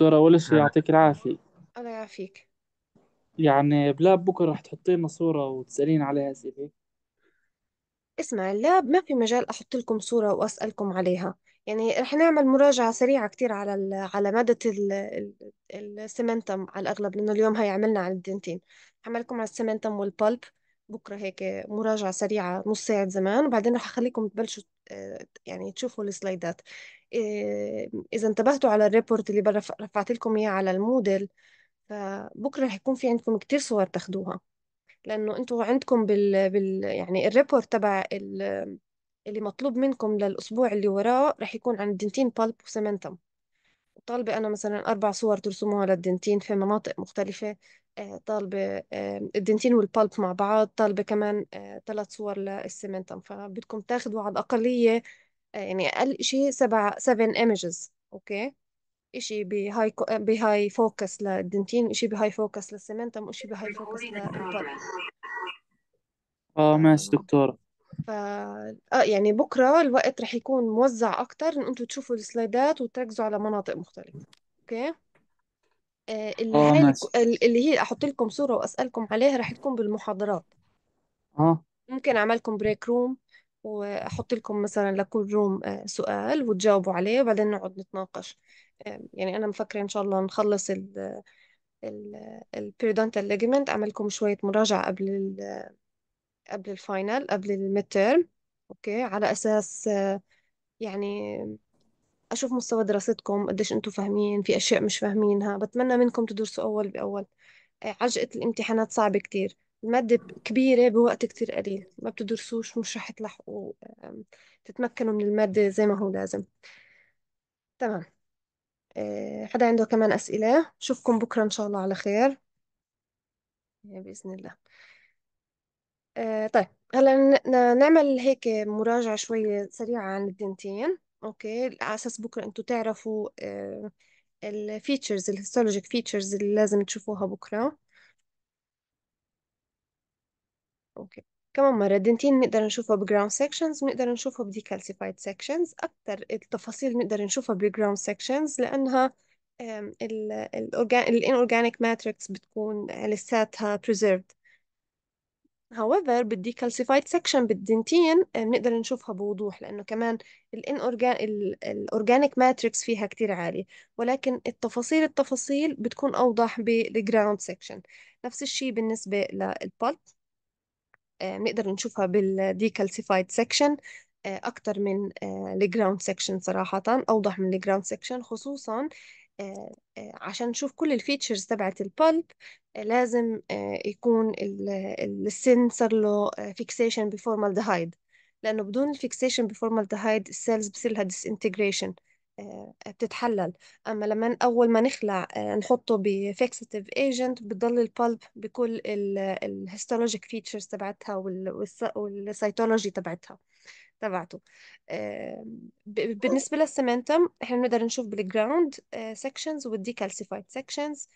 دكتورة ولا شيء نعم. يعطيك العافية الله يعافيك يعني بلاب بكرة رح تحطي لنا صورة وتسألين عليها أسئلة اسمع اللاب ما في مجال أحط لكم صورة وأسألكم عليها يعني رح نعمل مراجعة سريعة كتير على على مادة السمنتم على الأغلب لأنه اليوم هي عملنا على الدنتين عملكم على السمنتم والبلب بكره هيك مراجعه سريعه نص ساعه زمان وبعدين رح اخليكم تبلشوا آه، يعني تشوفوا السلايدات آه، اذا انتبهتوا على الريبورت اللي رفعت لكم اياه على الموديل فبكره رح يكون في عندكم كتير صور تاخدوها لانه انتوا عندكم بال, بال... يعني الريبورت تبع ال... اللي مطلوب منكم للاسبوع اللي وراه رح يكون عن الدنتين بالب وسمنتم طالبة أنا مثلا أربع صور ترسموها للدنتين في مناطق مختلفة آه، طالبة الدنتين والبالب مع بعض طالبة كمان آه، ثلاث صور للسيمنتم فبدكم تاخذوا على الأقلية آه، يعني أقل شيء سبع سبع إيمجز أوكي إشي بهاي كو... بهاي فوكس للدنتين إشي بهاي فوكس للسيمنتم وإشي بهاي فوكس للبالب آه ماشي دكتورة ف اه يعني بكره الوقت رح يكون موزع اكتر ان انتم تشوفوا السلايدات وتركزوا على مناطق مختلفه اوكي آه، اللي اه هي ماشي اللي هي احط لكم صوره واسالكم عليها رح تكون بالمحاضرات اه ممكن اعملكم بريك روم واحط لكم مثلا لكل روم آه، سؤال وتجاوبوا عليه وبعدين نقعد نتناقش يعني انا مفكره ان شاء الله نخلص ال ال البيريدونتال ليجمنت اعمل لكم شويه مراجعه قبل قبل الفاينل قبل الميد تيرم اوكي على اساس يعني اشوف مستوى دراستكم قديش انتم فاهمين في اشياء مش فاهمينها بتمنى منكم تدرسوا اول باول آه، عجقة الامتحانات صعبة كتير المادة كبيرة بوقت كتير قليل ما بتدرسوش مش رح تلحقوا تتمكنوا من المادة زي ما هو لازم تمام آه، حدا عنده كمان أسئلة شوفكم بكرة إن شاء الله على خير بإذن الله آه، طيب هلا نعمل هيك مراجعة شوي سريعة عن الدنتين اوكي على اساس بكره انتم تعرفوا الفيتشرز الهيستولوجيك فيتشرز اللي لازم تشوفوها بكره اوكي كمان مرة الدنتين بنقدر نشوفها بجراوند سيكشنز بنقدر نشوفها بديكالسيفايد سيكشنز اكثر التفاصيل بنقدر نشوفها بجراوند سيكشنز لأنها الأورجان ماتريكس بتكون لساتها preserved however بالديكالسيفايد سكشن بالدنتين بنقدر نشوفها بوضوح لأنه كمان الأورجانيك ماتريكس فيها كتير عالي ولكن التفاصيل التفاصيل بتكون أوضح بالجراوند سكشن نفس الشيء بالنسبة للبلب بنقدر آه، نشوفها بالديكالسيفايد سكشن اكثر من الجراوند آه، سكشن صراحة أوضح من الجراوند سكشن خصوصا آه، آه، عشان نشوف كل الفيتشرز تبعت البلب آه، لازم يكون السن صار له فيكسيشن بفورمالدهايد لأنه بدون الفيكسيشن بفورمالدهايد السيلز بصير لها ديسانتجريشن بتتحلل أما لما أول ما نخلع نحطه بفيكسيتيف ايجنت بضل البلب بكل الهيستولوجيك فيتشرز تبعتها والسيتولوجي تبعتها تبعته بالنسبة للسمنتم احنا بنقدر نشوف بالجراوند سيكشنز والديكالسيفايد سكشنز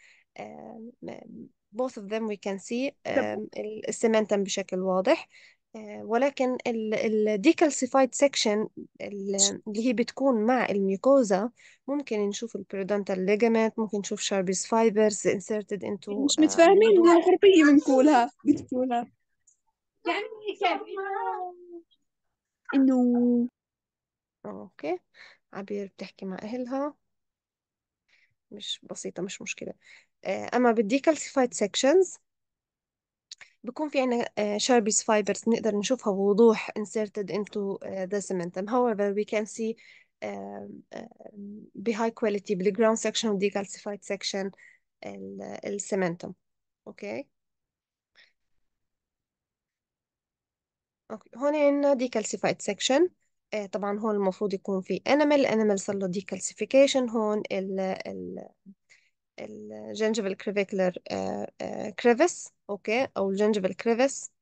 both of them we can see السمنتم بشكل واضح آه، ولكن الديكالسيفايد سكشن اللي هي بتكون مع الميكوزا ممكن نشوف البيريدونتال ليجامنت ممكن نشوف شاربيز فايبرز inserted into مش آه، متفاهمين غربية بنقولها بتقولها يعني انه اوكي عبير بتحكي مع اهلها مش بسيطة مش مشكلة اما اما كالسيفايد سيكشنز بكون في عنا uh, Sharpie's fibers نقدر نشوفها بوضوح inserted into the cementum. However, we can see uh, ب high quality بالground section و decalcified section ال cementum. Okay. اوكي هون عندنا ديكالسيفايد سكشن آه طبعا هون المفروض يكون في انيمال الانيمال صار له ديكالسيفيكيشن هون ال ال الجنجبل كريفيكلر كريفس اوكي او الجنجبل كريفس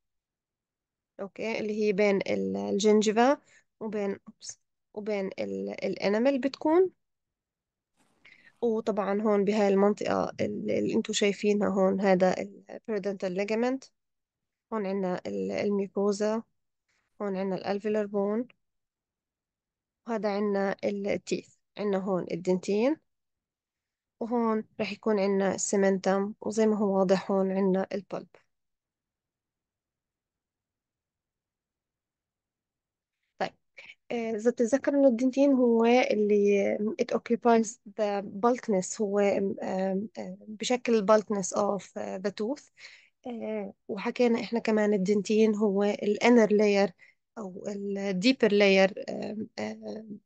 اوكي اللي هي بين الجنجفة وبين وبين الانيمال بتكون وطبعا هون بهاي المنطقة اللي انتم شايفينها هون هذا البيردنتال ليجمنت هون عندنا الميكوزا هون عنا الألفيلر بون وهذا عنا التيث عنا هون الدنتين وهون رح يكون عنا السمنتم وزي ما هو واضح هون عنا البلب طيب آه، إذا بتتذكر إنه الدنتين هو اللي it occupies the bulkness هو بشكل bulkness of the tooth آه، وحكينا إحنا كمان الدنتين هو الانر layer او الديبر لاير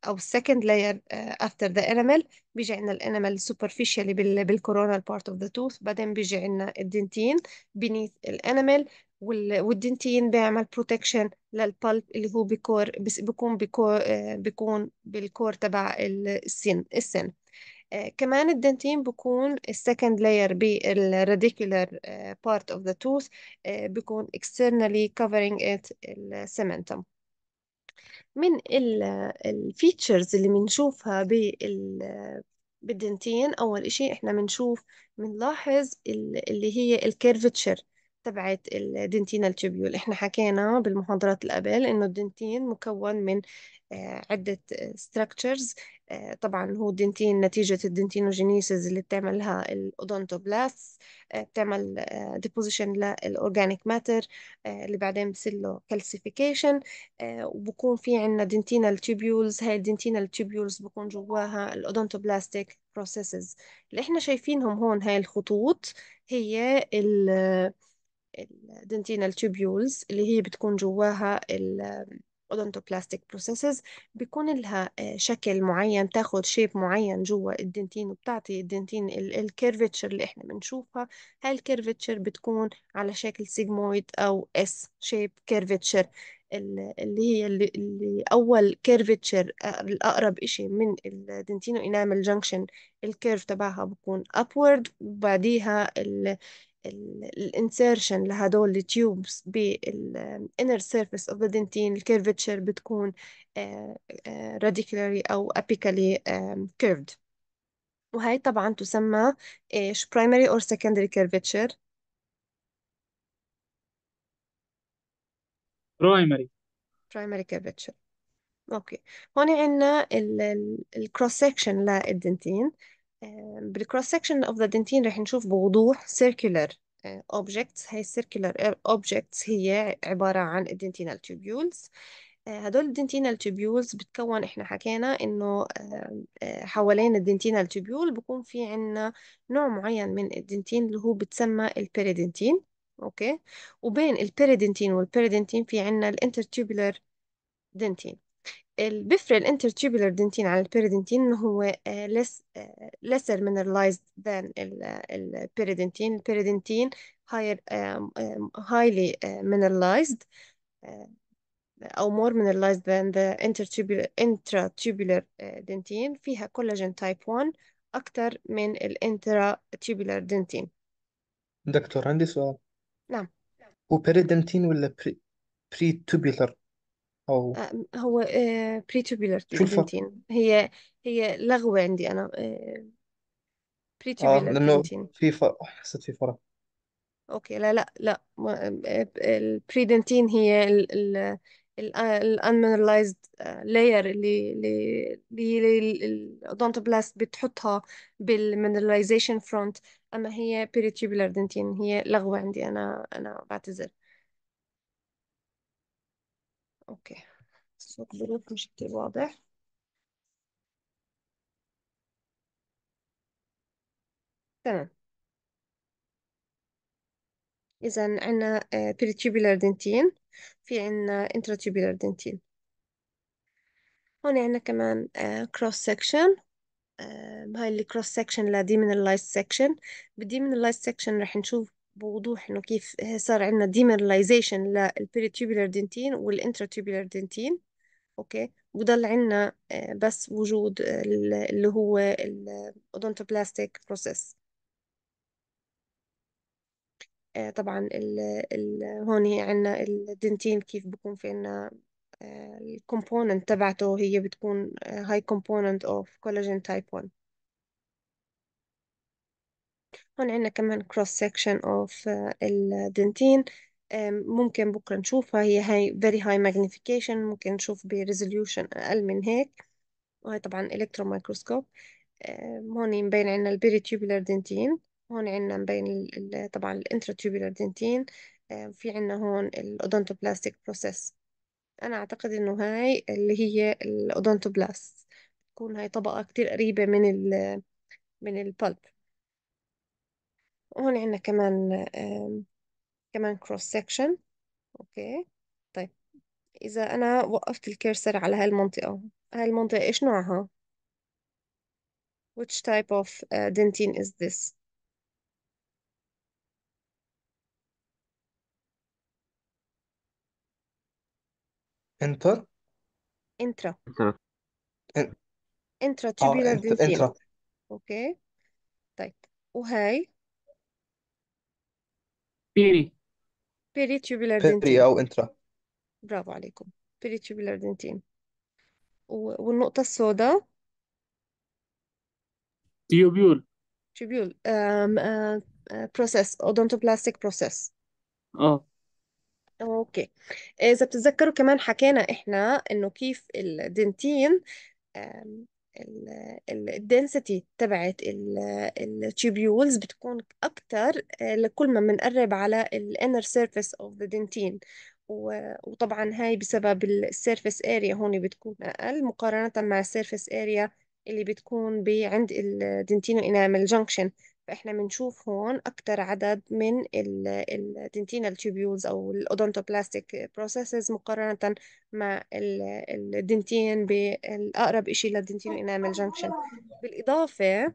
او السكند آه، لاير after the انامل بيجي عندنا الانامل superficially بالكورونا part of the tooth بعدين بيجي عندنا الدنتين beneath الانامل والدنتين بيعمل protection للبلب اللي هو بكور بيكون آه، بيكون بيكون بالكور تبع السن السن آه، كمان الدنتين بكون السكند layer بالراديكولار آه، part of the tooth آه، بكون externally covering it السمنتم من الفيتشرز اللي بنشوفها بال بالدنتين أول شيء إحنا بنشوف بنلاحظ اللي هي الكيرفتشر تبعت الدنتينال تيوبيول احنا حكينا بالمحاضرات اللي قبل انه الدنتين مكون من آه، عدة آه، structures آه، طبعا هو الدنتين نتيجة الدنتينوجينيسيس اللي بتعملها الأودونتوبلاس بتعمل ديبوزيشن للأورجانيك ماتر اللي بعدين بصير له كالسيفيكيشن وبكون في عندنا دنتينال تيوبيولز هاي الدنتينال تيوبيولز بكون جواها الأودونتوبلاستيك بروسيسز اللي احنا شايفينهم هون هاي الخطوط هي ال الدنتينال تيوبيولز اللي هي بتكون جواها الاودونتوبلاستيك بروسيسز بيكون لها آه، شكل معين تاخذ شيب معين جوا الدنتين وبتعطي الدنتين الكيرفتشر اللي احنا بنشوفها هاي الكيرفتشر بتكون على شكل سيجمويد او اس شيب كيرفتشر اللي هي اللي, اللي أول كيرفتشر آه، الأقرب شيء من الدنتينو إنامل جنكشن الكيرف تبعها بكون أبورد وبعديها الانسيرشن لهدول التيوبس بالانر سيرفيس اوف ذا دنتين الكيرفتشر بتكون راديكولاري آه، آه، او ابيكالي كيرفد وهي طبعا تسمى ايش برايمري اور secondary كيرفتشر برايمري برايمري كيرفتشر اوكي هون عندنا الكروس سكشن للدنتين بالكروس سكشن اوف ذا دنتين رح نشوف بوضوح سيركلر اوبجكتس آه، هاي السيركلر اوبجكتس آه، هي عبارة عن الدنتينال tubules آه، هدول الدنتينال تيبيولز بتكون احنا حكينا انه حوالين الدنتينال تيبيول بكون في عنا نوع معين من الدنتين اللي هو بتسمى البيريدنتين اوكي وبين البيريدنتين والبيريدنتين في عنا الانترتيوبولار دنتين بيفرق الانتر تيوبولر دنتين على البيريدنتين انه هو لس لسر مينرلايزد ذان البيريدنتين البيريدنتين هاير هايلي مينرلايزد أو مور مينرلايزد ذان ذا انتر تيوبولر انترا تيوبولر دنتين فيها كولاجين تايب 1 اكثر من الانترا تيوبولر دنتين دكتور عندي سؤال نعم هو بيريدنتين ولا بري بري توبيلر أو آه، هو بريتوبيلر شو الفرق؟ دنتين هي هي لغوة عندي أنا آه بريتوبيولار آه، لأنه دنتين في فرق حسيت في فرق أوكي لا لا لا آه، البريدنتين هي ال ال ال unmineralized layer اللي اللي اللي الاودونتوبلاست بتحطها بالmineralization front اما هي بريتوبيولار دنتين هي لغوة عندي انا انا بعتذر اوكي الصوت بروت مش كتير واضح تمام اذا عندنا آه، peritubular دنتين في عندنا intratubular دنتين هون عندنا كمان كروس آه، سكشن آه، هاي الكروس سكشن لدي من اللايس سكشن بدي من اللايس سكشن رح نشوف بوضوح انه كيف صار عندنا ديمرلايزيشن للبريتوبولار دنتين والانتراتوبولار دنتين اوكي وضل عندنا آه، بس وجود اللي هو الاودونتوبلاستيك آه، بروسيس طبعا الـ الـ هون عندنا الدنتين كيف بكون في عندنا آه، الكومبوننت تبعته هي بتكون هاي كومبوننت اوف كولاجين تايب 1 هون عنا كمان cross section of آه، الدنتين ممكن بكرة نشوفها هي هاي very high magnification ممكن نشوف ب resolution أقل من هيك وهي طبعا electron مايكروسكوب هون مبين عنا ال peritubular دنتين هون عنا مبين طبعا ال intratubular دنتين في عنا هون odontoplastic process أنا أعتقد إنه هاي اللي هي الأودونتوبلاست تكون هاي طبقة كتير قريبة من ال من البلب وهون عندنا كمان كمان كروس سكشن اوكي طيب اذا انا وقفت الكيرسر على هاي المنطقه هاي المنطقه ايش نوعها which type of dentin آه، dentine is this انتر انترا انترا tubular dentine اوكي طيب وهاي بيري بيري تيوبولار بيري دنتين او انترا برافو عليكم بيري تيوبولار دنتين والنقطة السوداء تيوبيول تيوبول بروسيس اودونتوبلاستيك بروسيس اه اوكي اذا بتتذكروا كمان حكينا احنا انه كيف الدنتين الدنسيتي تبعت التوبيولز بتكون اكثر آه، لكل ما بنقرب على الانر سيرفيس اوف ذا دنتين وطبعا هاي بسبب السيرفيس اريا هون بتكون اقل مقارنه مع السيرفيس اريا اللي بتكون عند الدنتينو انامل جنكشن فإحنا بنشوف هون أكتر عدد من الدنتينال تيوبيولز أو الأودونتوبلاستيك بروسيسز مقارنة مع الدنتين بالأقرب إشي للدنتين إنامل جنكشن بالإضافة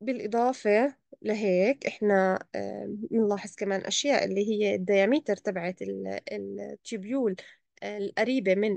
بالإضافة لهيك إحنا آه، بنلاحظ كمان أشياء اللي هي الدياميتر تبعت التيوبيول القريبة من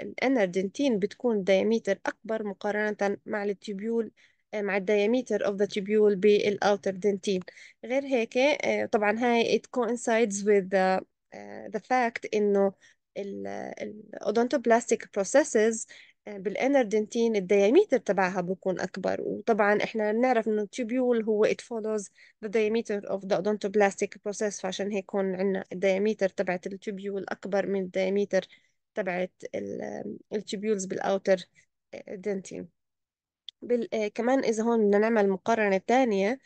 الانردنتين بتكون دياميتر أكبر مقارنة مع التيبيول آه، مع الدياميتر of the tubule بالأوتر دنتين غير هيك آه، طبعا هاي it coincides with the, آه، the fact إنه الاودونتوبلاستيك بروسيسز processes بالانردنتين الدياميتر تبعها بكون أكبر وطبعا إحنا بنعرف إنه التوبيول هو it follows the diameter of the odontoblastic process فعشان هيك هون عندنا الدياميتر تبعت التوبيول أكبر من الدياميتر تبعت التوبيولز بالأوتر دنتين بال... آه، كمان إذا هون بدنا نعمل مقارنة تانية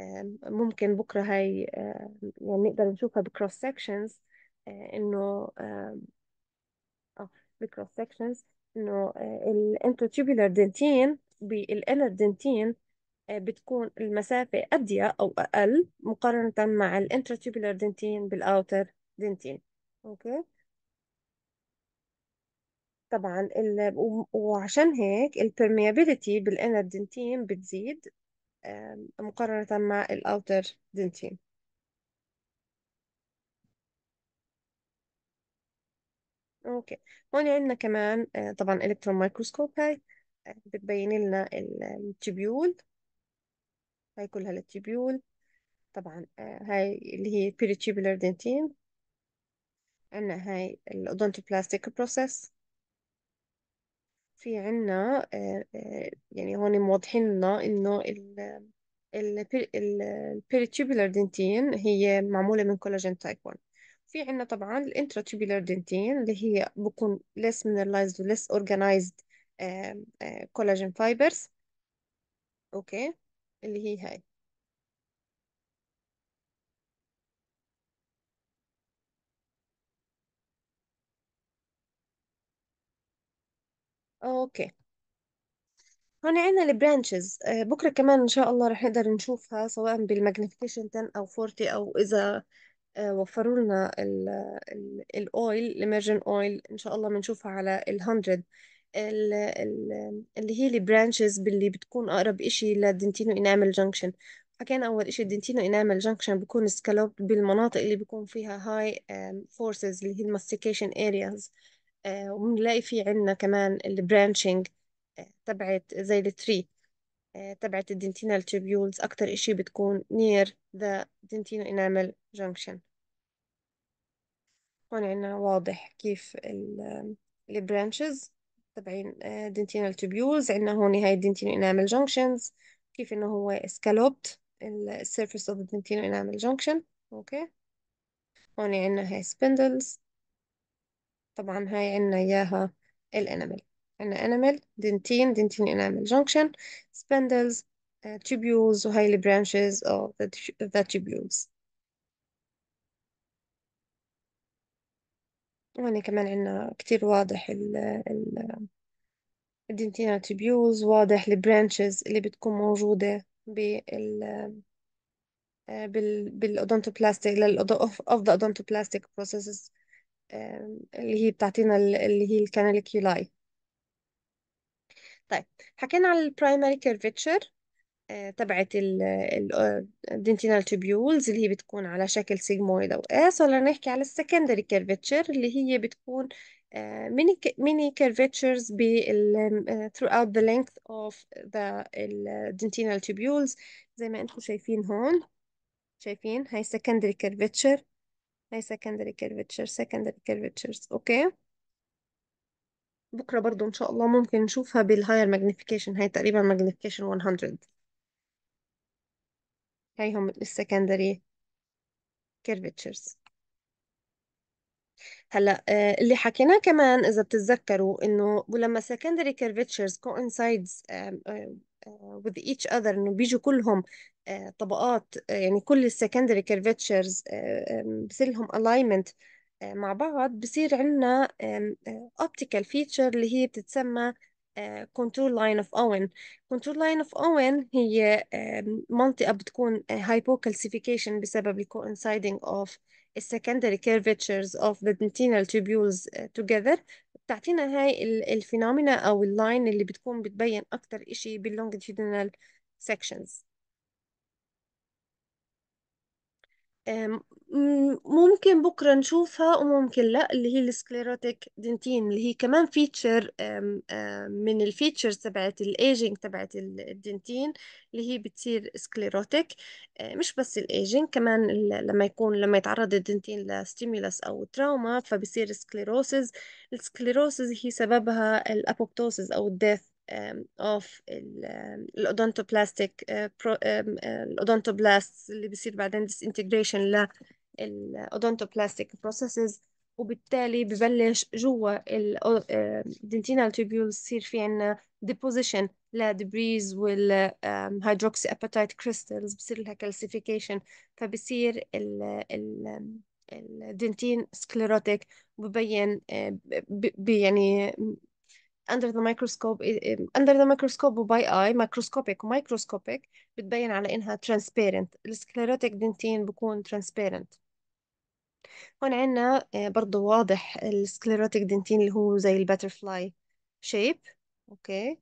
آه، ممكن بكرة هاي آه، يعني نقدر نشوفها بكروس سكشنز إنه بكروس سكشنز انه الانتروتيوبولار دنتين بالانر دنتين بتكون المسافة أضيق أو أقل مقارنة مع الانتراتيوبولار دنتين بالأوتر دنتين أوكي طبعا ال... وعشان هيك البرميابيليتي بالانر دنتين بتزيد مقارنة مع الأوتر دنتين اوكي هون عندنا كمان آه، طبعا الكترون مايكروسكوب هاي آه، بتبين لنا التبيول هاي كلها التبيول طبعا آه، هاي اللي هي peritubular دنتين عندنا هاي الاودونتوبلاستيك بروسيس في عنا يعني هون موضحين لنا انه ال البيريتوبولار دنتين هي معمولة من كولاجين تايب 1 في عنا طبعا الانتراتوبيولار دنتين اللي هي بكون less mineralized و less organized collagen fibers اوكي اللي هي هاي اوكي هون عندنا البرانشز آه، بكره كمان ان شاء الله رح نقدر نشوفها سواء بالماجنيفيكيشن 10 او 40 او اذا آه، وفروا لنا الاويل الاميرجن اويل ان شاء الله بنشوفها على ال100 اللي هي البرانشز باللي بتكون اقرب شيء للدنتينو انامل جنكشن حكينا اول شيء الدنتينو انامل جنكشن بيكون سكالوب بالمناطق اللي بيكون فيها هاي فورسز اللي هي الماستيكيشن ارياز آه، وبنلاقي في عندنا كمان البرانشنج آه، تبعت زي التري تبعت الدنتينال تيبيولز أكتر إشي بتكون near the dentinal enamel junction هون عنا واضح كيف البرانشز تبعين dentinal tubules عنا هون هاي dentinal enamel junctions كيف إنه هو escalloped ال surface of the dentinal enamel junction أوكي هون عنا هاي spindles طبعا هاي عنا إياها الانامل enamel dentine دنتين enamel junction spindles uh, tubules وهي branches of the, the tubules وهنا كمان عندنا كتير واضح ال ال الدنتين تيبيولز واضح البرانشز اللي بتكون موجودة بال uh, بال بالأودونتوبلاستيك of the odontoplastic بروسيسز um، اللي هي بتعطينا اللي هي الكاناليكيولاي طيب حكينا على البرايمري كيرفيتشر آه، تبعت آه، الدنتينال تبيولز اللي هي بتكون على شكل سيجمويد او اس ولا نحكي على السكندري كيرفيتشر اللي هي بتكون ميني ميني كيرفتشرز بال آه، throughout the length of the dentinal tubules زي ما انتم شايفين هون شايفين هاي سكندري كيرفيتشر هاي سكندري كيرفيتشر سكندري كيرفيتشرز اوكي بكرة برضو إن شاء الله ممكن نشوفها بالهاير ماجنيفيكيشن هي تقريبا ماجنيفيكيشن 100 هم السكندري كيرفيتشرز هلا آه، اللي حكيناه كمان إذا بتتذكروا إنه ولما secondary curvatures coincides آه، with each other إنه بيجوا كلهم آه، طبقات يعني كل السكندري curvatures بصير لهم alignment آه، مع بعض بصير عندنا اوبتيكال آه، فيتشر اللي هي بتتسمى كونتور لاين اوف اوين كونتور لاين اوف اوين هي منطقه بتكون هايبوكالسيفيكيشن آه، بسبب الكوينسايدنج اوف السكندري كيرفيتشرز اوف ذا دنتينال tubules توجذر بتعطينا هاي الفينومينا او اللاين اللي بتكون بتبين اكتر اشي باللونجيتودينال سكشنز ممكن بكرة نشوفها وممكن لا اللي هي السكليروتيك دنتين اللي هي كمان فيتشر من الفيتشرز تبعت الايجينج تبعت الدنتين اللي هي بتصير سكليروتيك آه، مش بس الايجينج كمان لما يكون لما يتعرض الدنتين لستيمولس او تراوما فبصير سكليروسز السكليروسز هي سببها الابوبتوسز او الديث of الاودونتوبلاستيك آه، آه، الاودونتوبلاست اللي بصير بعدين ديس disintegration للاودونتوبلاستيك آه، بروسيسز وبالتالي ببلش جوا الدنتينال تيبيول يصير في عنا ديبوزيشن لدبريز والهيدروكسي ابيتايت كريستلز بصير لها كالسيفيكيشن فبصير الدنتين سكليروتيك ببين يعني اندر ذا مايكروسكوب اندر ذا مايكروسكوب وباي اي مايكروسكوبيك ومايكروسكوبيك بتبين على انها ترانسبيرنت السكليروتيك دنتين بكون ترانسبيرنت هون عنا آه، برضو واضح السكليروتيك دنتين اللي هو زي الباترفلاي شيب اوكي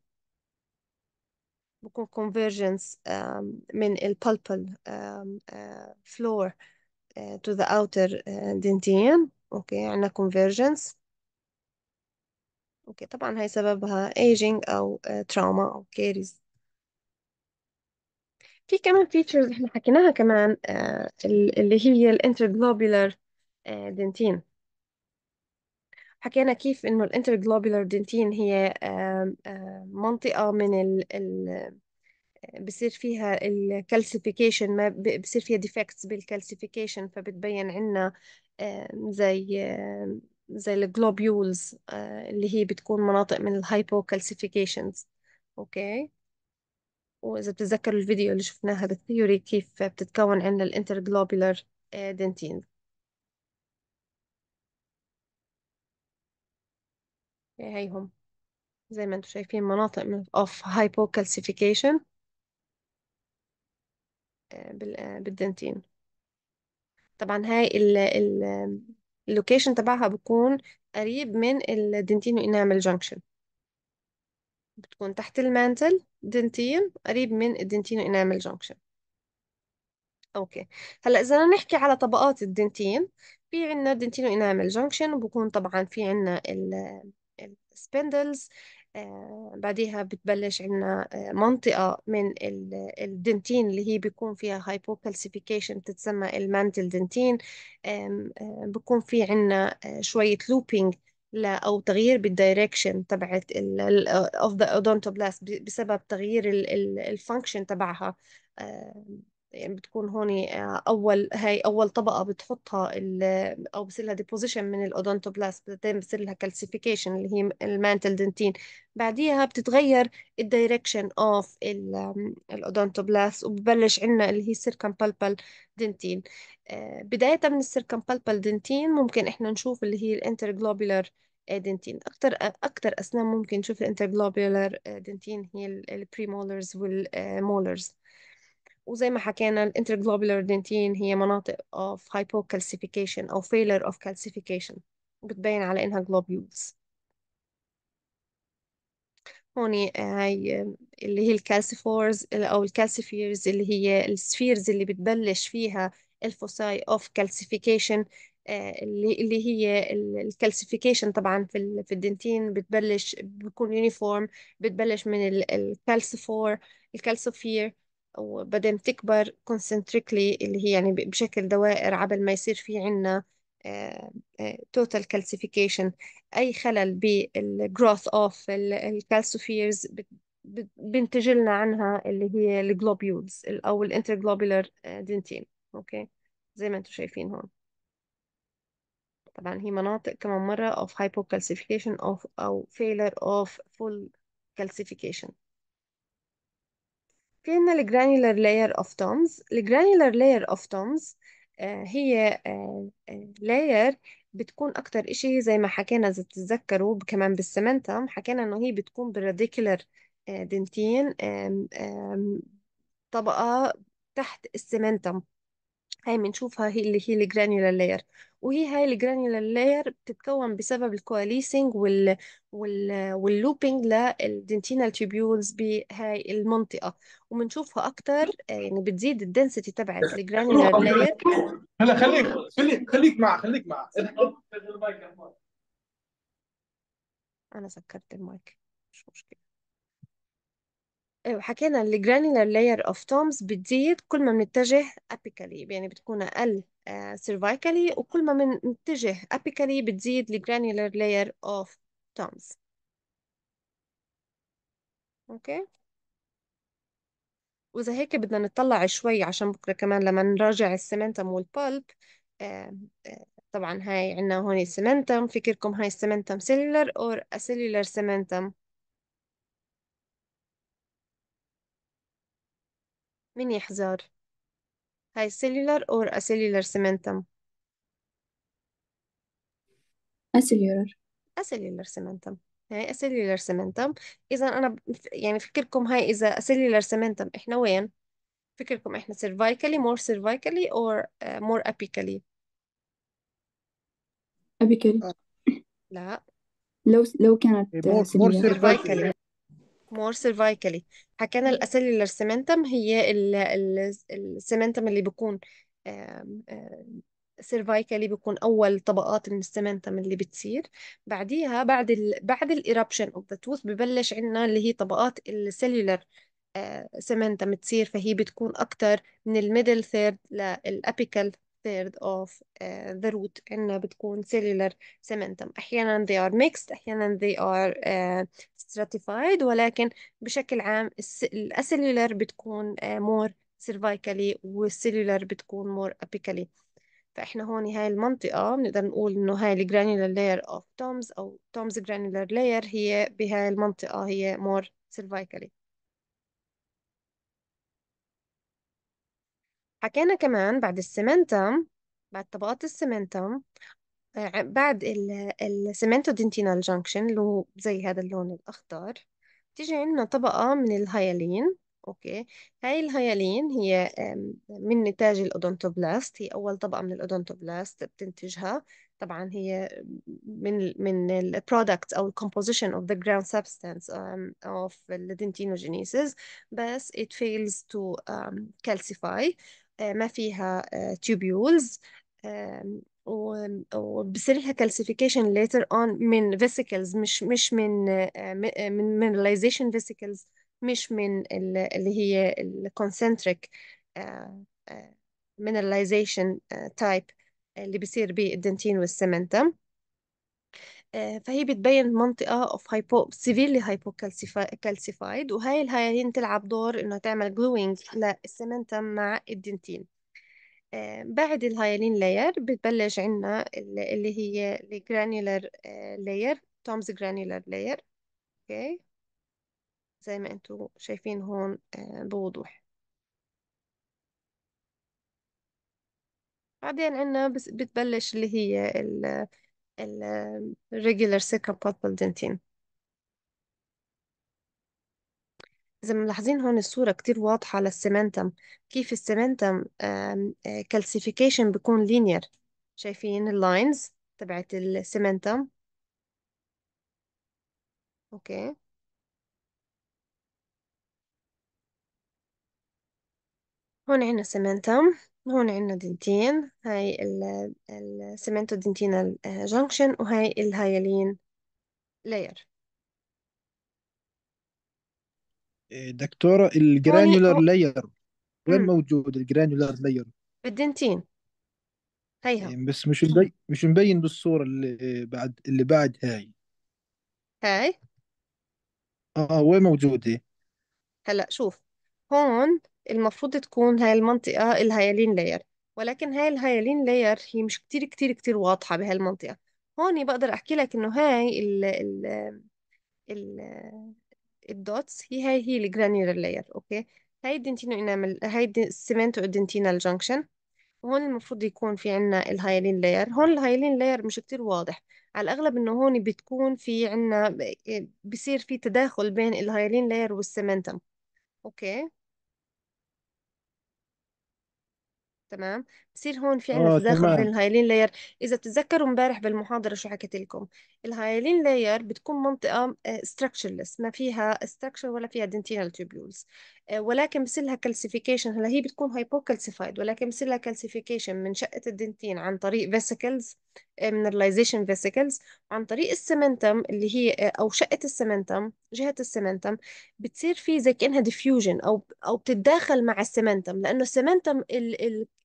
بكون convergence من البالبل فلور آه، آه، to the outer dentine اوكي عنا convergence اوكي طبعا هي سببها ايجينج او تراوما آه، او كارثة في كمان فيتشرز احنا حكيناها كمان آه، اللي هي الانترجلوبيلر دنتين آه، حكينا كيف انه الانترجلوبيلر دنتين هي منطقة من ال بصير فيها الكالسيفيكيشن ما بصير فيها ديفكتس بالكالسيفيكيشن فبتبين عنا زي زي الجلوبيولز آه، اللي هي بتكون مناطق من الهايبوكالسيفيكيشنز اوكي وإذا بتتذكروا الفيديو اللي شفناها بالثيوري كيف بتتكون عندنا الانترجلوبيولار دنتين هم زي ما انتم شايفين مناطق من اوف هايبوكالسيفيكيشن آه، آه، بالدنتين طبعا هاي ال ال اللوكيشن تبعها بكون قريب من الدنتين وإنامل جانكشن بتكون تحت المانتل دنتين قريب من الدنتين وإنامل جانكشن اوكي هلا اذا بدنا نحكي على طبقات الدنتين في عندنا دنتين وانامل جانكشن وبكون طبعا في عندنا السبندلز آه، بعديها بتبلش عندنا آه، منطقة من الدنتين اللي هي بيكون فيها هايبوكالسيفيكيشن بتتسمى المانتل دنتين بيكون في عندنا آه، شوية لوبينج أو تغيير بالدايركشن تبعت اوف ذا اودونتوبلاست بسبب تغيير الفانكشن تبعها يعني بتكون هون آه، اول هاي اول طبقه بتحطها او بصير لها ديبوزيشن من الاودونتوبلاست بعدين بصير لها كالسيفيكيشن اللي هي المانتل دنتين بعديها بتتغير الدايركشن اوف الاودونتوبلاست وببلش عندنا اللي هي بالبال آه، دنتين بدايه من بالبال دنتين ممكن احنا نشوف اللي هي الانتر الانترجلوبولار دنتين اكثر اكثر اسنان ممكن نشوف الانترجلوبولار آه، دنتين هي البريمولرز والمولرز وزي ما حكينا الانترجلوبولار دنتين هي مناطق of hypocalcification أو failure of calcification بتبين على إنها globules هوني آه، هاي آه، اللي هي الكالسيفورز أو الكالسيفيرز اللي هي السفيرز اللي بتبلش فيها الفوساي اوف calcification آه، اللي اللي هي الكالسيفيكيشن طبعا في في الدنتين بتبلش بيكون يونيفورم بتبلش من الكالسيفور الكالسيفير وبعدين تكبر كونسنتريكلي اللي هي يعني بشكل دوائر عبل ما يصير في عنا توتال آه، كالسيفيكيشن آه، أي خلل بالجروث أوف الكالسوفيرز بنتج لنا عنها اللي هي الجلوبيولز أو الانترجلوبولار آه، دنتين أوكي زي ما أنتم شايفين هون طبعا هي مناطق كمان مرة of hypocalcification of أو failure of full calcification في عنا granular layer of toms granular layer of tombs آه، هي لاير آه، آه، بتكون أكتر إشي زي ما حكينا إذا تتذكروا كمان بالسمنتم حكينا إنه هي بتكون بالراديكولار دنتين طبقة تحت السمنتم هاي بنشوفها هي اللي هي الجرانيولار لاير وهي هاي الجرانيولار لاير بتتكون بسبب الكواليسنج وال وال واللوبينج للدنتينال تيبيولز بهاي المنطقه وبنشوفها اكثر آه، يعني بتزيد الدنسيتي تبعت الجرانيولار لاير هلا خليك خليك خليك مع خليك مع انا سكرت المايك مش مشكله وحكينا ال granular layer of بتزيد كل ما بنتجه apically يعني بتكون أقل آه، cervically وكل ما بنتجه apically بتزيد ال granular layer of أوكي وإذا هيك بدنا نطلع شوي عشان بكرة كمان لما نراجع السمنتم والبلب آه، آه، طبعا هاي عندنا هون السمنتم فكركم هاي السمنتم cellular or a cellular cementum mini حزار هاي cellular or acellular cementum اسيليولر acellular cementum هاي acellular cementum إذا أنا ب- يعني فكركم هاي إذا acellular cementum إحنا وين فكركم إحنا cervically more cervically or uh, more apically ابيكال آه. لا لو لو كانت مور مور سيلولر سيرفايكالي cervically مور سيرفايكالي حكينا الاسيلولار سيمنتم هي السمنتم اللي بيكون سيرفايكالي بيكون اول طبقات من السمنتم اللي بتصير بعديها بعد الـ بعد الايربشن اوف ذا توث ببلش عندنا اللي هي طبقات السيلولر آه، سمنتم تصير فهي بتكون اكثر من الميدل ثيرد للابيكال third of uh, the root إنها بتكون cellular cementum أحيانا they are mixed أحيانا they are uh, stratified ولكن بشكل عام الcellular بتكون uh, more cervically والcellular بتكون more apically فإحنا هون هاي المنطقة بنقدر نقول إنه هاي granular layer of TOMS أو TOMS granular layer هي بهاي المنطقة هي more cervically حكينا كمان بعد السمنتم بعد طبقات السمنتم آه، بعد السمنتو دينتينال جانكشن اللي هو زي هذا اللون الأخضر تيجي عندنا طبقة من الهيالين أوكي هاي الهيالين هي من نتاج الأودونتوبلاست هي أول طبقة من الأودونتوبلاست بتنتجها طبعا هي من ال من البرودكت أو الكومبوزيشن of the ground substance اوف of the dentinogenesis بس it fails to كالسيفاي calcify آه، ما فيها تيوبيولز آه، وبصير لها كالسيفيكيشن later on من vesicles مش مش من آه، من mineralization vesicles مش من اللي هي الكونسنتريك mineralization type اللي بصير بالدنتين والسمنتم آه، فهي بتبين منطقة of hypo, severely hypocalcified وهي الهيالين تلعب دور انه تعمل جلوينج للسمنتم مع الدنتين آه، بعد الهايلين لاير بتبلش عنا اللي هي granular آه، layer Tom's granular layer اوكي زي ما انتم شايفين هون بوضوح بعدين عنا بتبلش اللي هي ال regular circumpolar dentin زي ما ملاحظين هون الصورة كتير واضحة للسمنتم كيف السمنتم كالسيفيكيشن آه، بيكون لينير شايفين اللاينز تبعت السمنتم اوكي هون عنا سمنتم هون عنا دنتين هاي ال- السمنتو دنتينال آه، جنكشن وهاي الهايلين لاير دكتورة الجرانيولار لاير وين موجود الجرانيولار لاير بالدنتين هيها بس مش مبين مش مبين بالصورة اللي بعد اللي بعد هاي هاي اه وين موجودة هلا شوف هون المفروض تكون هاي المنطقة الهيالين لاير ولكن هاي الهيالين لاير هي مش كتير كتير كتير واضحة بهاي المنطقة هون بقدر أحكي لك إنه هاي ال ال ال الدوتس هي هاي هي الجرانيولار لاير أوكي هاي الدنتينو إنامل هاي السمنتو والدنتينال جانكشن هون المفروض يكون في عنا الهايلين لاير هون الهايلين لاير مش كتير واضح على الأغلب إنه هون بتكون في عنا بصير في تداخل بين الهايلين لاير والسمنتم أوكي تمام بصير هون في عنا اه تزاخم بين تمام الهايلين لاير اذا بتتذكروا امبارح بالمحاضره شو حكيت لكم الهايلين لاير بتكون منطقه ستراكشرلس آه، ما فيها ستراكشر ولا فيها دنتينال تيوبولز آه، ولكن بصير لها كالسيفيكيشن هلا هي بتكون هايبوكالسيفايد ولكن بصير لها كالسيفيكيشن من شقة الدنتين عن طريق فيسيكلز منرلايزيشن فيسيكلز عن طريق السمنتم اللي هي آه، او شقة السمنتم جهة السمنتم بتصير في زي كأنها ديفيوجن او او بتتداخل مع السمنتم لانه السمنتم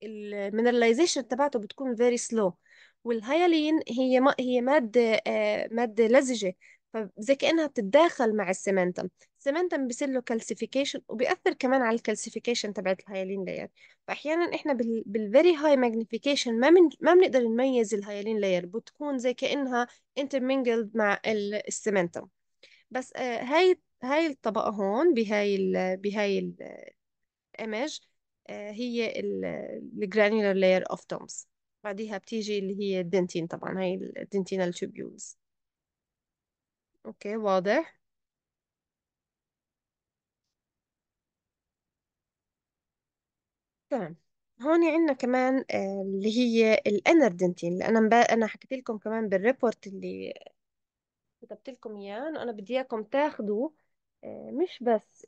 المينراليزيشن تبعته بتكون فيري سلو والهيالين هي ما هي مادة آه، مادة لزجة فزي كأنها بتتداخل مع السمنتم السمنتم بيصير له كالسيفيكيشن وبيأثر كمان على الكالسيفيكيشن تبعت الهيالين لاير فأحيانا إحنا بالفيري هاي ماجنيفيكيشن ما من ما بنقدر نميز الهيالين لاير بتكون زي كأنها انترمينجلد مع السمنتم بس آه، هاي هاي الطبقة هون بهاي ال بهاي الايمج آه، هي الجرانيولر لاير اوف تومز بعديها بتيجي اللي هي الدنتين طبعا هاي الدنتينال تيوبيولز اوكي واضح تمام هون عندنا كمان آه، اللي هي الانردنتين اللي انا انا حكيت لكم كمان بالريبورت اللي كتبت لكم اياه إنه انا بدي اياكم تاخذوا آه، مش بس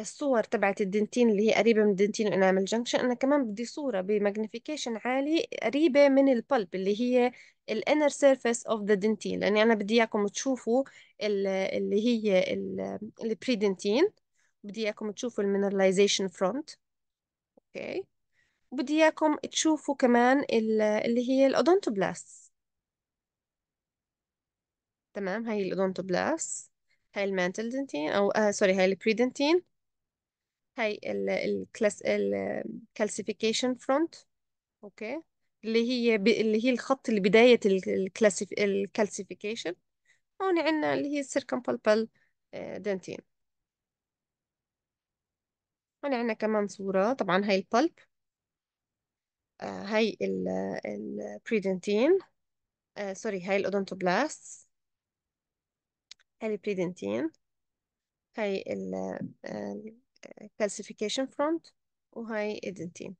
الصور تبعت الدنتين اللي هي قريبة من الدنتين وانامل جنكشن أنا كمان بدي صورة بماجنيفيكيشن عالي قريبة من البلب اللي هي الانر سيرفيس اوف ذا دنتين لأني أنا بدي إياكم تشوفوا اللي هي البري دنتين بدي إياكم تشوفوا المينراليزيشن فرونت أوكي وبدي إياكم تشوفوا كمان اللي هي الأودونتوبلاست تمام هاي الأودونتوبلاست هاي المانتل دنتين او آه سوري هاي البريدنتين هي الكلاس الكالسيفيكيشن فرونت اوكي اللي هي ب... اللي هي الخط اللي بداية الكلاسيف... الكالسيفيكيشن هون عندنا اللي هي circumpulpal دنتين آه، هون عندنا كمان صورة طبعا هاي البلب آه ال ال آه سوري هاي الأودونتوبلاست هاي البريدنتين هاي ال آه، calcification front وهي edentine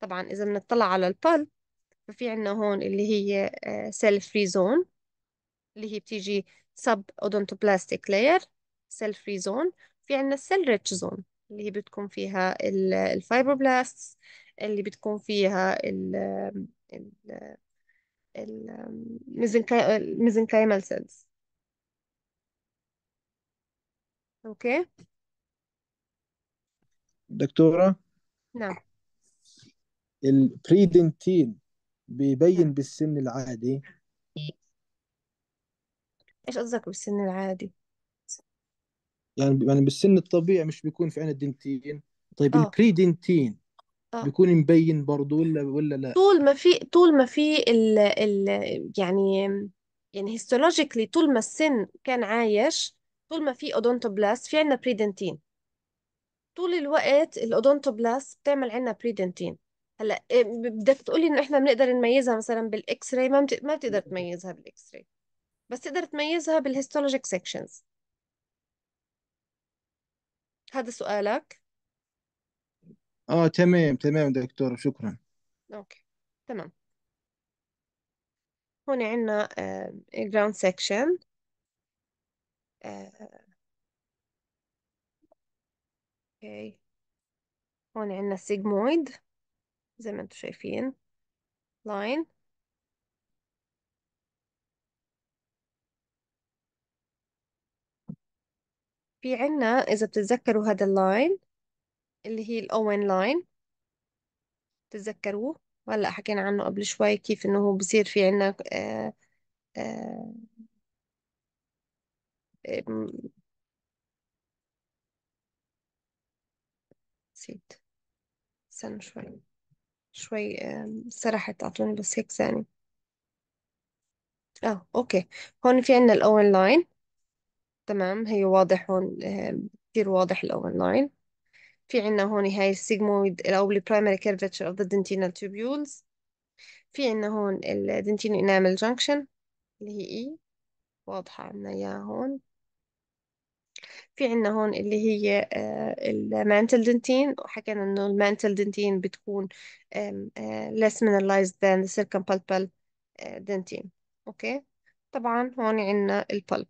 طبعا إذا بنطلع على البال ففي عنا هون اللي هي آه، cell free zone اللي هي بتيجي sub odontoplastic layer cell free zone في عنا cell rich zone اللي هي بتكون فيها الفايبروبلاستس اللي بتكون فيها ال ال الميزنكايمال سيلز اوكي دكتورة نعم البريدنتين بيبين بالسن العادي ايش قصدك بالسن العادي يعني يعني بالسن الطبيعي مش بيكون في عنا دنتين طيب أوه. البريدنتين أوه. بيكون مبين برضه ولا ولا لا طول ما في طول ما في ال ال يعني يعني هيستولوجيكلي طول ما السن كان عايش طول ما في اودونتوبلاست في عندنا بريدنتين طول الوقت الاودونتوبلاس بتعمل عنا بريدنتين هلا إيه، بدك تقولي انه احنا بنقدر نميزها مثلا بالاكس راي ما ما بتقدر تميزها بالاكس راي بس تقدر تميزها بالهيستولوجيك سيكشنز هذا سؤالك اه تمام تمام دكتور شكرا اوكي تمام هون عندنا جراوند سيكشن اوكي هون عندنا السيجمويد زي ما انتم شايفين لاين في عنا إذا بتتذكروا هذا اللاين اللي هي الأوين لاين بتتذكروه وهلا حكينا عنه قبل شوي كيف إنه هو بصير في عنا آه آه نسيت استنى شوي شوي سرحت أعطوني بس هيك ثانية اه اوكي هون في عندنا الاون لاين تمام هي واضح هون كثير واضح الاون لاين في عندنا هون هاي السيجمويد أو البرايمري كيرفتشر اوف ذا dentinal tubules في عندنا هون ال dentinal enamel junction اللي هي E واضحة عنا إياها هون في عنا هون اللي هي دنتين آه، وحكينا انه دنتين بتكون آه، less mineralized than the circumpulpal آه، اوكي طبعا هون عنا البلب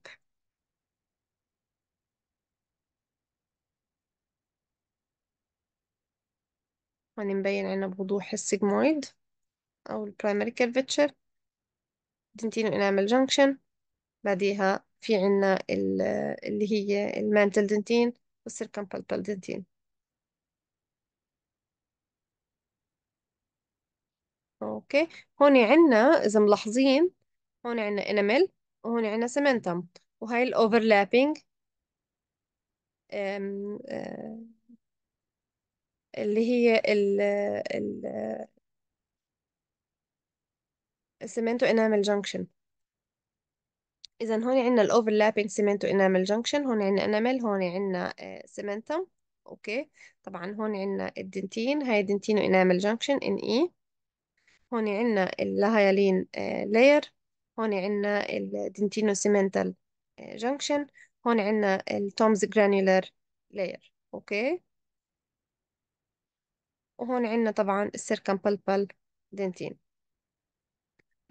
هون مبين عنا بوضوح السيجمويد أو البرايمري كيرفتشر دنتين انامل جنكشن بعديها في عنا اللي هي المانتل دنتين المانتلدنتين دنتين اوكي هون عنا اذا ملاحظين هون عنا انامل وهون عنا سمنتم وهي الاوفرلابينج ام اللي هي ال ال السيمنت انامل جنكشن إذا هون عنا الـ overlapping cement و enamel junction هون عنا enamel هون عنا cementum أوكي طبعا هون عنا الدنتين هاي دنتين و enamel junction إن إي هون عنا اللهيالين layer هون عنا الـ dentino cemental junction هون عنا الـ Tom's granular layer أوكي وهون عنا طبعا الـ circumpulpal dentine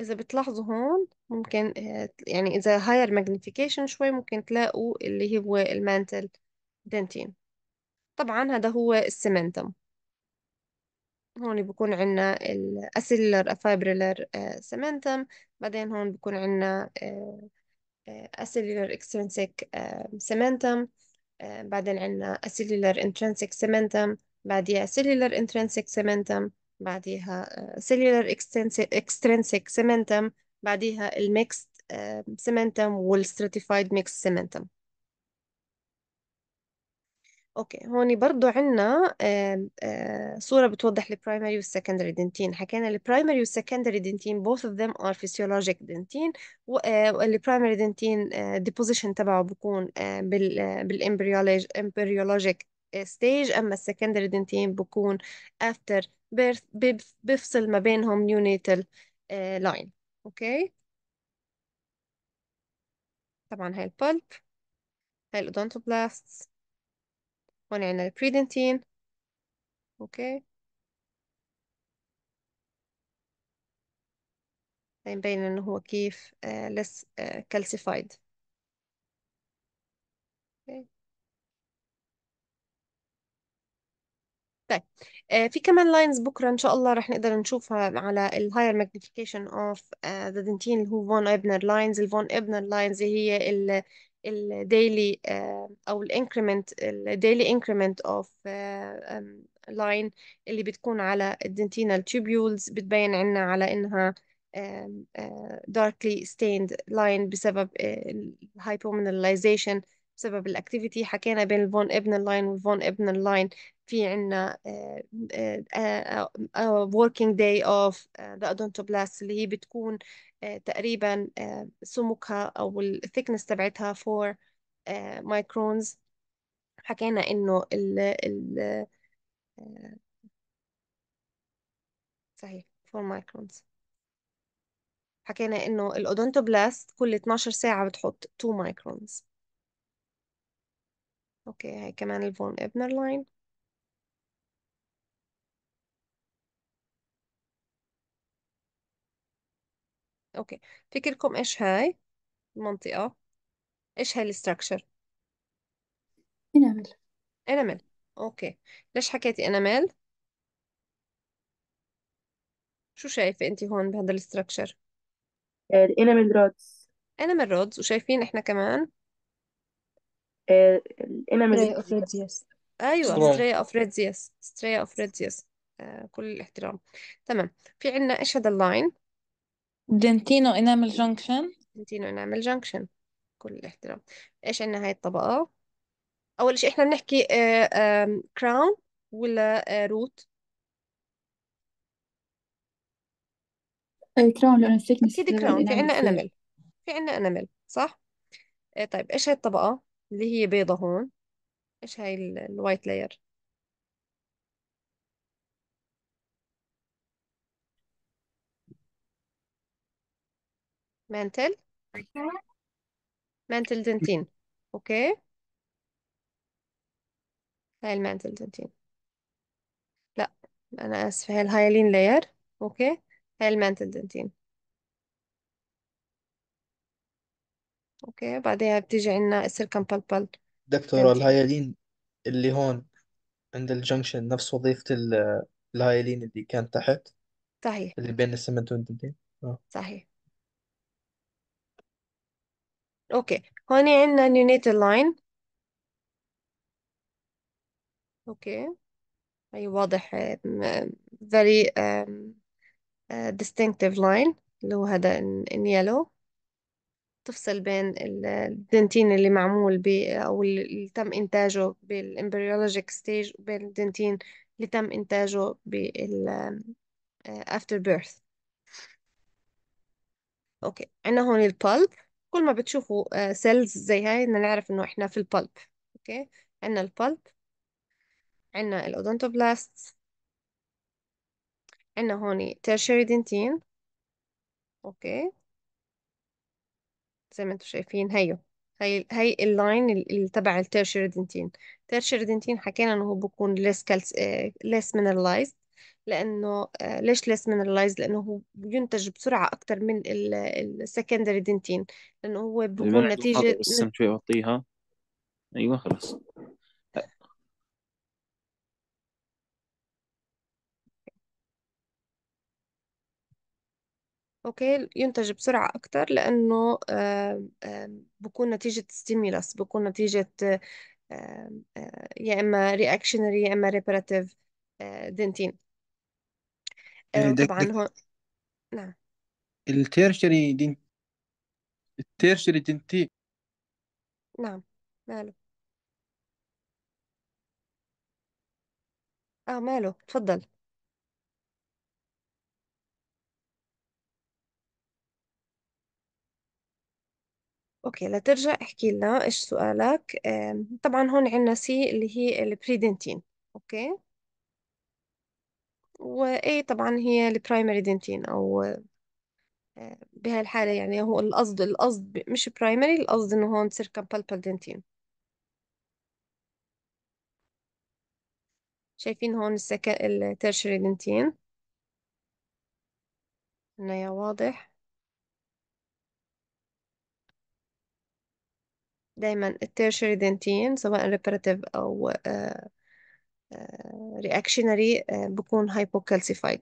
إذا بتلاحظوا هون ممكن آه، يعني إذا higher magnification شوي ممكن تلاقوا اللي هو المانتل دنتين طبعا هذا هو السمنتم هون بكون عنا الأسيلر فابريلر سمنتم بعدين هون بكون عنا أسيلر اكسترنسيك سمنتم بعدين عنا أسيلر انترنسيك سمنتم بعديها أسيلر انترنسيك سيمنتم بعديها آه، cellular extrinsic cementum بعديها الميكست آه، cementum والستراتيفايد mixed cementum اوكي هون برضو عندنا آه، صورة بتوضح البرايمري والسكندري دنتين حكينا البرايمري والسكندري دنتين both of them are physiologic دنتين والبرايمري دنتين ديبوزيشن تبعه بكون بالامبريولوجيك ستيج اما السكندري دنتين بكون افتر بيرث بيفصل ما بينهم نيونيتال آه، لاين اوكي طبعا هاي البلب هاي الاودونتوبلاست هون عندنا البريدنتين اوكي هاي مبين انه هو كيف لس آه، كالسيفايد طيب آه، في كمان لاينز بكرة إن شاء الله رح نقدر نشوفها على الهاير ماجنيفيكيشن magnification of دنتين آه، the dentine اللي هو فون إبنر لاينز الفون إبنر لاينز هي ال الديلي آه، أو الانكريمنت الديلي انكريمنت أوف لاين اللي بتكون على الدنتينال tubules بتبين عنا على إنها داركلي stained لاين بسبب الهايبوميناليزيشن بسبب الاكتيفيتي حكينا بين الفون ابنر لاين والفون ابنر لاين في عنا آه، آه، آه، working day of the odontoblast اللي هي بتكون تقريبا سمكها أو الثيكنس تبعتها 4 مايكرونز حكينا إنه ال ال صحيح 4 مايكرونز حكينا إنه الأودونتوبلاست كل 12 ساعة بتحط 2 مايكرونز أوكي هاي كمان الفورم إبنر لاين اوكي فكركم ايش هاي المنطقة ايش هاي الاستراكشر انامل انامل اوكي ليش حكيتي انامل شو شايفة انت هون بهذا الاستراكشر إيه، الانامل رودز انامل رودز وشايفين احنا كمان إيه، الانامل رودز اوف ايوه ستريا اوف ريدزيوس ستريا اوف ريدزيوس كل الاحترام تمام في عنا ايش هذا اللاين دنتينو انامل جونكشن دنتينو إنامل جانكشن كل الاحترام ايش عندنا هاي الطبقة اول شيء احنا بنحكي كراون آه، ولا روت آه، الكراون لأنه الثيكنس اكيد كراون في عنا انامل في عنا انامل صح آه، طيب ايش هاي الطبقة اللي هي بيضة هون ايش هاي الوايت لاير مانتل مانتل دنتين اوكي هاي المانتل دنتين لا انا اسفه هاي الهايلين لاير اوكي هاي المانتل دنتين اوكي بعدها بتيجي عندنا السيركمبلبل دكتورة دنتين الهايلين اللي هون عند الجنكشن نفس وظيفة الهايلين اللي كان تحت صحيح اللي بين السمنت والدنتين صحيح اوكي هون عندنا نيونيتال لاين اوكي هي واضح very um, uh, distinctive line اللي هو هذا اليلو تفصل بين الدنتين اللي معمول ب او اللي تم انتاجه بالامبريولوجيك ستيج وبين الدنتين اللي تم انتاجه بال افتر بيرث اوكي عندنا هون البلب كل ما بتشوفوا سيلز زي هاي بدنا نعرف انه احنا في البلب اوكي عندنا البلب عندنا الاودونتوبلاست عندنا هون تيرشري دنتين اوكي زي ما انتم شايفين هيو هي هي اللاين اللي تبع التيرشري دنتين التيرشري دنتين حكينا انه هو بكون less calc آه، less mineralized لأنه آه، ليش less mineralized لأنه هو ينتج بسرعة أكثر من السكندري دنتين لأنه هو بيكون نتيجة السم شوي أعطيها أيوة خلص اوكي ينتج بسرعة اكثر لأنه آه، آه، بكون نتيجة ستيمولس بكون نتيجة يا إما رياكشنري يا إما ريبراتيف دنتين آه، إيه، ده طبعا ده هو نعم التيرشري دي التيرشري دي نعم ماله اه ماله تفضل اوكي لترجع احكي لنا ايش سؤالك طبعا هون عندنا سي اللي هي البريدنتين اوكي وإيه طبعا هي البرايمري دنتين أو آه، بهالحالة يعني هو القصد القصد مش برايمري القصد إنه هون بالبال دنتين شايفين هون السكا التيرشري دنتين إنه يا واضح دايما التيرشري دنتين سواء ريباراتيف أو آه آه، reactionary آه، بكون hypocalcified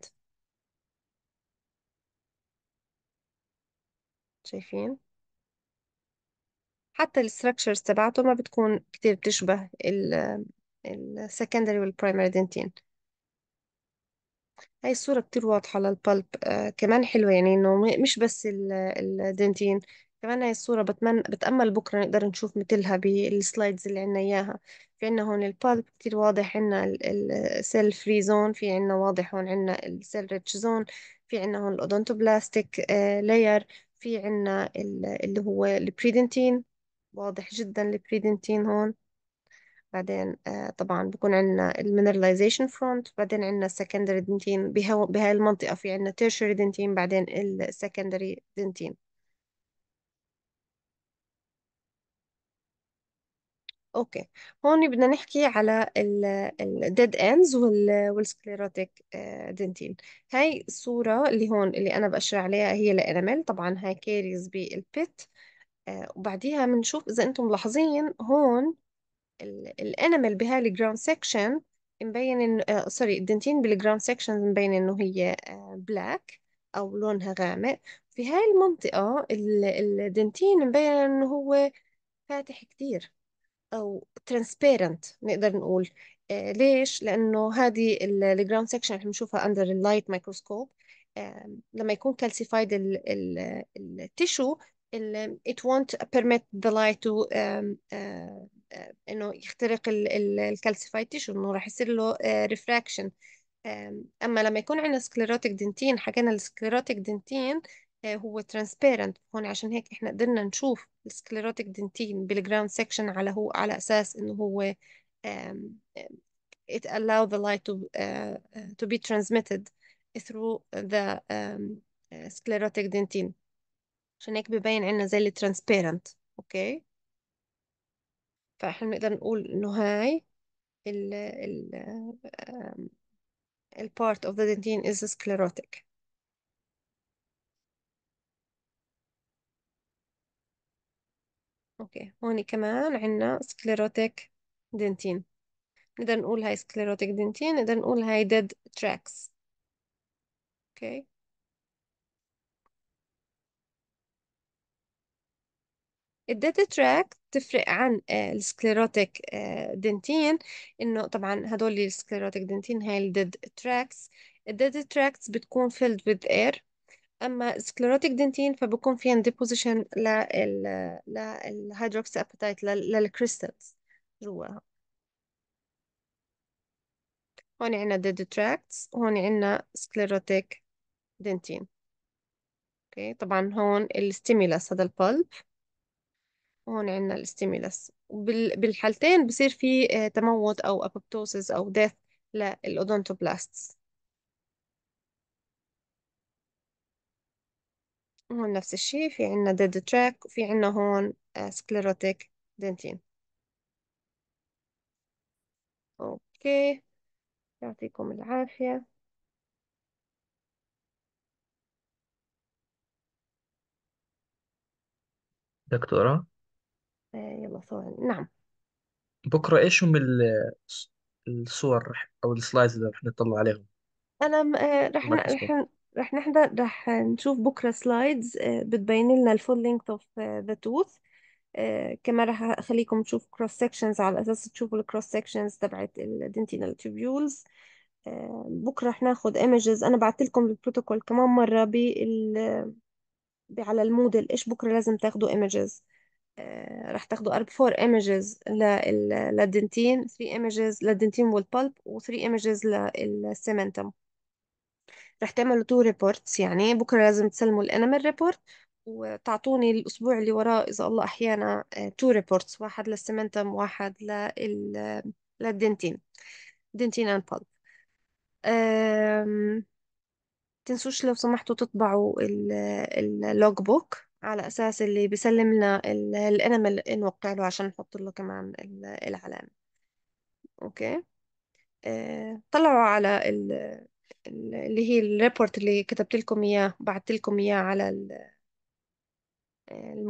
شايفين حتى structures تبعته ما بتكون كتير بتشبه ال السكندري والبرايمري دنتين هاي الصورة كتير واضحة للبلب آه كمان حلوة يعني انه مش بس الدنتين كمان هاي الصورة بتمن... بتأمل بكرة نقدر نشوف مثلها بالسلايدز اللي عنا إياها في عنا هون البالب كتير واضح عنا السيل فري زون في عنا واضح هون عنا السيل ريتش زون في عنا هون الاودونتوبلاستيك آه، لاير في عنا اللي هو البريدنتين واضح جدا البريدنتين هون بعدين آه، طبعا بكون عنا المينراليزيشن فرونت بعدين عنا السكندري دنتين بهاي المنطقة في عنا تيرشري دنتين بعدين السكندري دنتين اوكي هون بدنا نحكي على الديد اندز والسكليروتيك دنتين هاي الصورة اللي هون اللي انا بأشر عليها هي الانامل طبعا هاي كاريز بالبيت آه، وبعديها بنشوف اذا انتم ملاحظين هون الانيمال بهاي الجراوند سيكشن مبين انه سوري الدنتين بالجراوند سيكشن مبين انه هي بلاك آه، او لونها غامق في هاي المنطقة الدنتين مبين انه هو فاتح كتير او ترانسبيرنت نقدر نقول آه، ليش لانه هذه الجراوند سكشن اللي بنشوفها اندر اللايت مايكروسكوب لما يكون كالسيفايد التيشو it won't permit the light to انه يخترق الكالسيفايد تيشو انه راح يصير له ريفراكشن آه، اما لما يكون عندنا سكليروتيك دنتين حكينا السكليروتيك دنتين آه، هو ترانسبيرنت هون عشان هيك احنا قدرنا نشوف السكليروتيك دنتين بالجراوند سيكشن على هو على اساس انه هو it allow the light to uh, to be transmitted through the um, sclerotic dentin عشان هيك ببين عندنا زي اللي transparent اوكي فاحنا بنقدر نقول انه هاي ال ال um, part of the dentin is sclerotic اوكي هون كمان عندنا سكليروتيك دنتين نقدر نقول هاي سكليروتيك دنتين نقدر نقول هاي ديد تراكس اوكي الديد تراك تفرق عن السكليروتيك دنتين آه، انه طبعا هدول السكليروتيك دنتين هاي الديد تراكس الديد تراكس بتكون filled with air اما سكليروتيك دنتين فبكون في فيها ديبوزيشن لل للهيدروكسي ابيتايت للكريستالز جواها هون عنا ديد تراكتس هون عنا سكليروتيك دنتين اوكي طبعا هون الستيمولس هذا البلب هون عنا الستيمولس بالحالتين بصير في آه، تموت او ابوبتوسيس او ديث للاودونتوبلاستس هون نفس الشيء في عنا ديد تراك وفي عنا هون سكليروتيك آه، دنتين اوكي يعطيكم العافية دكتورة آه، يلا ثواني نعم بكرة إيش هم الصور أو السلايدز اللي رح نطلع عليهم انا آه، رح ن- رح رح نحضر رح نشوف بكرة سلايدز آه، بتبين لنا الفول لينث اوف ذا توث كمان رح اخليكم تشوفوا كروس سكشنز على اساس تشوفوا الكروس سكشنز تبعت الدنتينال تيبيولز آه، بكره رح ناخد ايمجز انا بعت لكم البروتوكول كمان مره بال على المودل ايش بكره لازم تاخدوا ايمجز آه، رح تاخدوا 4 ايمجز للدنتين 3 ايمجز للدنتين والبلب و3 ايمجز للسيمنتم رح تعملوا تو ريبورتس يعني بكرة لازم تسلموا الانيمال ريبورت وتعطوني الأسبوع اللي وراه إذا الله أحيانا تو آه، ريبورتس واحد للسمنتم واحد لل... للدنتين دنتين أند بالب أم... تنسوش لو سمحتوا تطبعوا اللوج بوك على أساس اللي بيسلم لنا الانيمال نوقع له عشان نحط له كمان العلامة أوكي آه، طلعوا على ال... اللي هي الريبورت اللي كتبت لكم اياه بعثت لكم اياه على آه،